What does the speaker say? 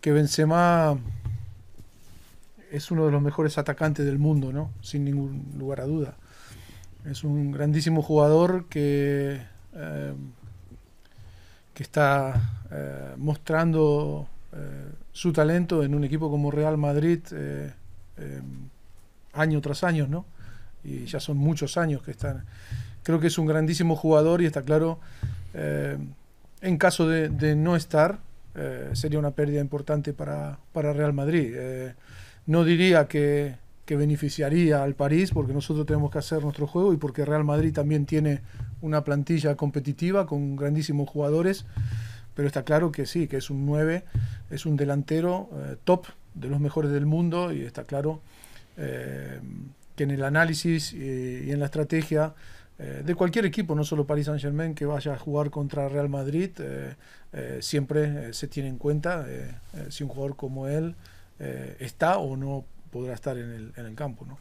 que Benzema es uno de los mejores atacantes del mundo, ¿no? Sin ningún lugar a duda. Es un grandísimo jugador que, eh, que está eh, mostrando eh, su talento en un equipo como Real Madrid año tras año, ¿no? Y ya son muchos años que están. Creo que es un grandísimo jugador y está claro, en caso de no estar, eh, sería una pérdida importante para, para Real Madrid. Eh, no diría que, que, beneficiaría al París porque nosotros tenemos que hacer nuestro juego y porque Real Madrid también tiene una plantilla competitiva con grandísimos jugadores, pero está claro que sí, que es un 9, es un delantero eh, top de los mejores del mundo y está claro que en el análisis y en la estrategia eh, de cualquier equipo, no solo Paris Saint Germain, que vaya a jugar contra Real Madrid, eh, eh, siempre se tiene en cuenta si un jugador como él está o no podrá estar en el, en el campo. ¿no?